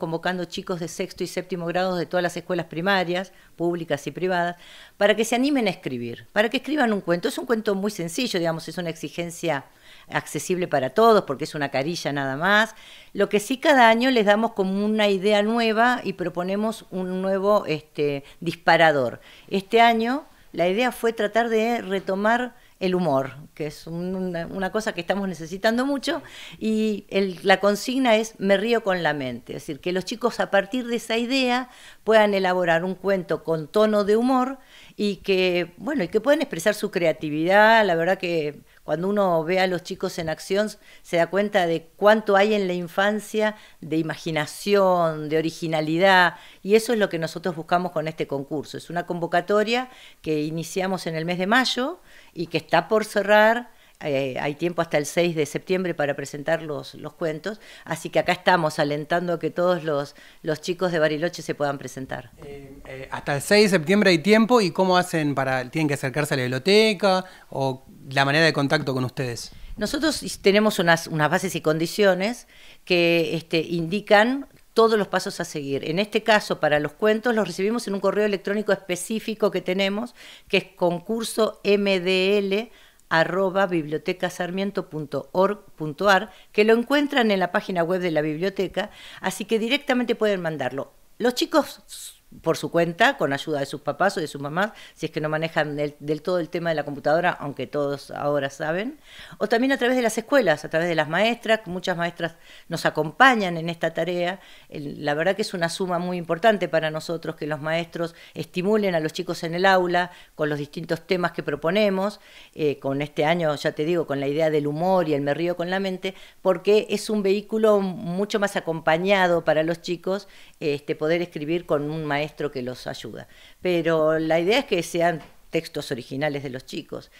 convocando chicos de sexto y séptimo grado de todas las escuelas primarias, públicas y privadas, para que se animen a escribir, para que escriban un cuento. Es un cuento muy sencillo, digamos, es una exigencia accesible para todos porque es una carilla nada más. Lo que sí cada año les damos como una idea nueva y proponemos un nuevo este, disparador. Este año la idea fue tratar de retomar el humor, que es una, cosa que estamos necesitando mucho, y la consigna es me río con la mente, es decir, que los chicos a partir de esa idea puedan elaborar un cuento con tono de humor y que, bueno, y que puedan expresar su creatividad. La verdad que cuando uno ve a los chicos en acción se da cuenta de cuánto hay en la infancia de imaginación, de originalidad, y eso es lo que nosotros buscamos con este concurso. Es una convocatoria que iniciamos en el mes de mayo y que está por cerrar eh, hay tiempo hasta el 6 de septiembre para presentar los, cuentos, así que acá estamos alentando a que todos los, chicos de Bariloche se puedan presentar. Eh, eh, hasta el 6 de septiembre hay tiempo y cómo hacen para, tienen que acercarse a la biblioteca o la manera de contacto con ustedes. Nosotros tenemos unas, bases y condiciones que este, indican todos los pasos a seguir. En este caso, para los cuentos, los recibimos en un correo electrónico específico que tenemos, que es concurso mdl arroba bibliotecasarmiento.org.ar, que lo encuentran en la página web de la biblioteca, así que directamente pueden mandarlo. Los chicos por su cuenta, con ayuda de sus papás o de sus mamás, si es que no manejan del, todo el tema de la computadora, aunque todos ahora saben, o también a través de las escuelas, a través de las maestras, muchas maestras nos acompañan en esta tarea. La verdad que es una suma muy importante para nosotros que los maestros estimulen a los chicos en el aula con los distintos temas que proponemos, eh, con este año, ya te digo, con la idea del humor y el me río con la mente, porque es un vehículo mucho más acompañado para los chicos este, poder escribir con un maestro maestro que los ayuda. Pero la idea es que sean textos originales de los chicos.